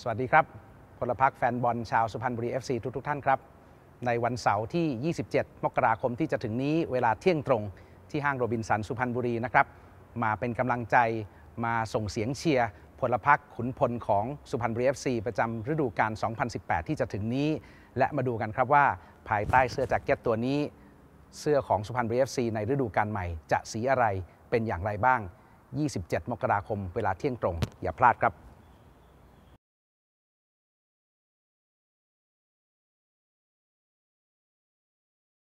สวัสดีครับพลพักแฟนบอลชาวสุพรรณบุรี FC ทุกทุกท่านครับ ในวันเสาร์ที่ 27 มกราคมที่จะถึงนี้เวลาเที่ยงตรงที่ห้างโรบินสันสุพรรณบุรีนะครับ มาเป็นกำลังใจมาส่งเสียงเชียร์พลพักขุนพลของสุพรรณบุรี FC ประจำฤดูกาล2018 ที่จะถึงนี้ และมาดูกันครับว่าภายใต้เสื้อแจ็คเก็ตตัวนี้เสื้อของสุพรรณบุรี FC ในฤดูกาลใหม่ จะสีอะไรเป็นอย่างไรบ้าง 27 มกราคมเวลาเที่ยงตรง อย่าพลาดครับ